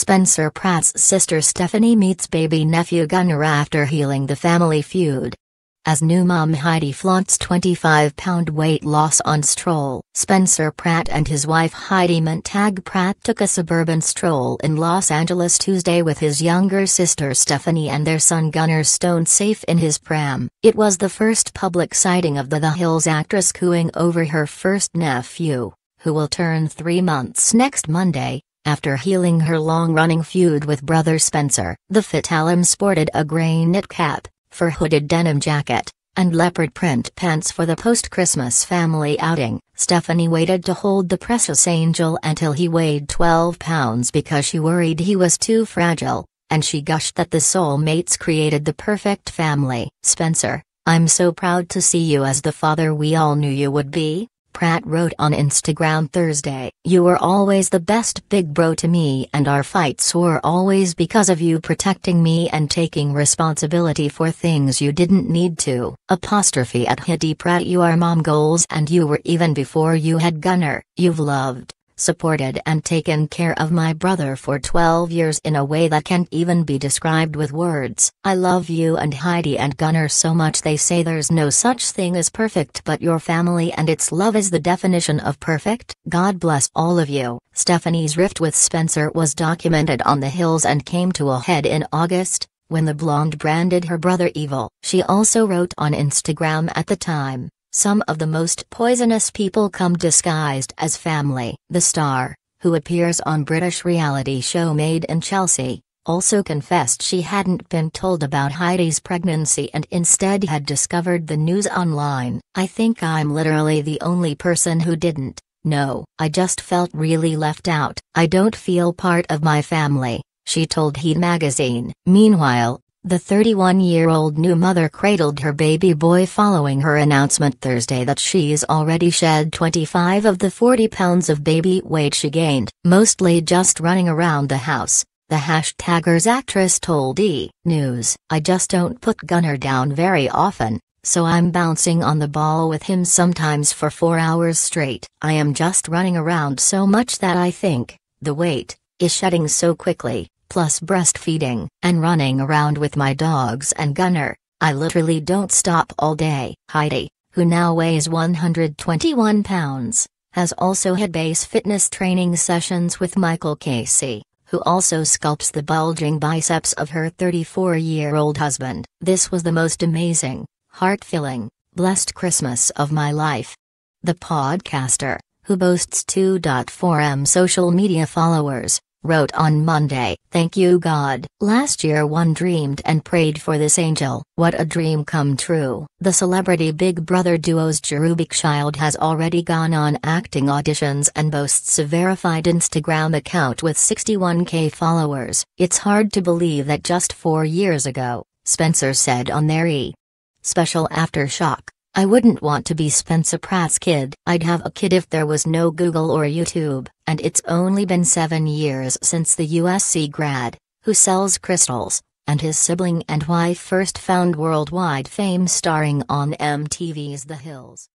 Spencer Pratt's sister Stephanie meets baby nephew Gunnar after healing the family feud. As new mom Heidi flaunts 25 pound weight loss on stroll, Spencer Pratt and his wife Heidi Montag Pratt took a suburban stroll in Los Angeles Tuesday with his younger sister Stephanie and their son Gunnar Stone safe in his pram. It was the first public sighting of the The Hills actress cooing over her first nephew, who will turn three months next Monday, after healing her long-running feud with brother Spencer, the Fitalim sported a grey knit cap, fur-hooded denim jacket, and leopard print pants for the post-Christmas family outing. Stephanie waited to hold the precious angel until he weighed 12 pounds because she worried he was too fragile, and she gushed that the soulmates created the perfect family. Spencer, I'm so proud to see you as the father we all knew you would be. Pratt wrote on Instagram Thursday, You were always the best big bro to me and our fights were always because of you protecting me and taking responsibility for things you didn't need to. Apostrophe at Hidi Pratt you are mom goals and you were even before you had Gunner, you've loved, supported and taken care of my brother for 12 years in a way that can't even be described with words. I love you and Heidi and Gunnar so much they say there's no such thing as perfect but your family and its love is the definition of perfect. God bless all of you. Stephanie's rift with Spencer was documented on the hills and came to a head in August, when the blonde branded her brother evil. She also wrote on Instagram at the time, some of the most poisonous people come disguised as family. The star, who appears on British reality show Made in Chelsea, also confessed she hadn't been told about Heidi's pregnancy and instead had discovered the news online. I think I'm literally the only person who didn't. No, I just felt really left out. I don't feel part of my family, she told Heat magazine. Meanwhile, the 31 year old new mother cradled her baby boy following her announcement Thursday that she's already shed 25 of the 40 pounds of baby weight she gained, mostly just running around the house. The hashtaggers actress told E! News, I just don't put Gunner down very often, so I'm bouncing on the ball with him sometimes for four hours straight. I am just running around so much that I think, the weight, is shedding so quickly plus breastfeeding, and running around with my dogs and Gunner. I literally don't stop all day. Heidi, who now weighs 121 pounds, has also had base fitness training sessions with Michael Casey, who also sculpts the bulging biceps of her 34 year old husband. This was the most amazing, heart filling, blessed Christmas of my life. The podcaster, who boasts 2.4m social media followers, wrote on Monday. Thank you, God. Last year, one dreamed and prayed for this angel. What a dream come true. The celebrity Big Brother duo's cherubic child has already gone on acting auditions and boasts a verified Instagram account with 61k followers. It's hard to believe that just four years ago, Spencer said on their E! Special Aftershock. I wouldn't want to be Spencer Pratt's kid. I'd have a kid if there was no Google or YouTube, and it's only been seven years since the USC grad, who sells crystals, and his sibling and wife first found worldwide fame starring on MTV's The Hills.